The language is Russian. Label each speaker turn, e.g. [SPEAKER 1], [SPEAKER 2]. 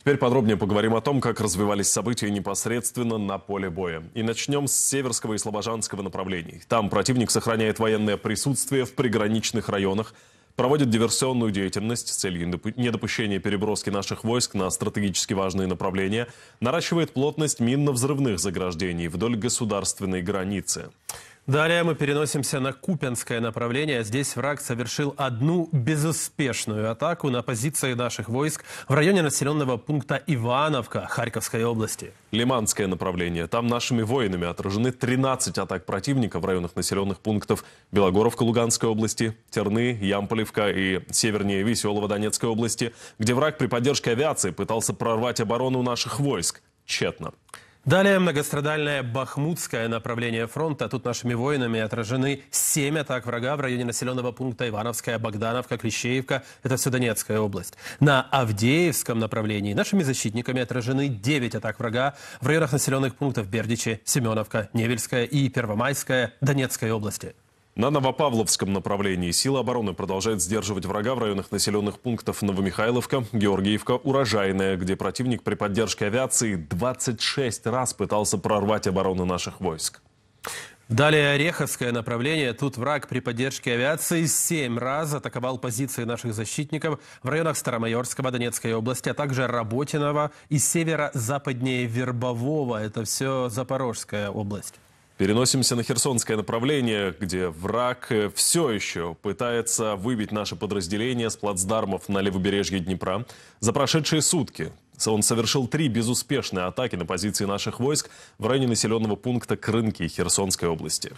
[SPEAKER 1] Теперь подробнее поговорим о том, как развивались события непосредственно на поле боя. И начнем с северского и слобожанского направлений. Там противник сохраняет военное присутствие в приграничных районах, проводит диверсионную деятельность с целью недопущения переброски наших войск на стратегически важные направления, наращивает плотность минно-взрывных заграждений вдоль государственной границы.
[SPEAKER 2] Далее мы переносимся на Купенское направление. Здесь враг совершил одну безуспешную атаку на позиции наших войск в районе населенного пункта Ивановка Харьковской области. Лиманское направление. Там нашими воинами
[SPEAKER 1] отражены 13 атак противника в районах населенных пунктов Белогоровка Луганской области, Терны, Ямполевка и севернее Веселого Донецкой области, где враг при поддержке авиации пытался прорвать оборону наших войск. Тщетно.
[SPEAKER 2] Далее многострадальное Бахмутское направление фронта. Тут нашими воинами отражены семь атак врага в районе населенного пункта Ивановская, Богдановка, Клещеевка. Это все Донецкая область. На Авдеевском направлении нашими защитниками отражены девять атак врага в районах населенных пунктов Бердичи, Семеновка, Невельская и Первомайская Донецкой области.
[SPEAKER 1] На Новопавловском направлении силы обороны продолжают сдерживать врага в районах населенных пунктов Новомихайловка, Георгиевка, Урожайная, где противник при поддержке авиации 26 раз пытался прорвать оборону наших
[SPEAKER 2] войск. Далее Ореховское направление. Тут враг при поддержке авиации семь раз атаковал позиции наших защитников в районах Старомайорского, Донецкой области, а также Работиного и северо-западнее Вербового. Это все Запорожская область.
[SPEAKER 1] Переносимся на Херсонское направление, где враг э, все еще пытается выбить наше подразделение с плацдармов на левобережье Днепра. За прошедшие сутки он совершил три безуспешные атаки на позиции наших войск в районе населенного пункта Крынки Херсонской области.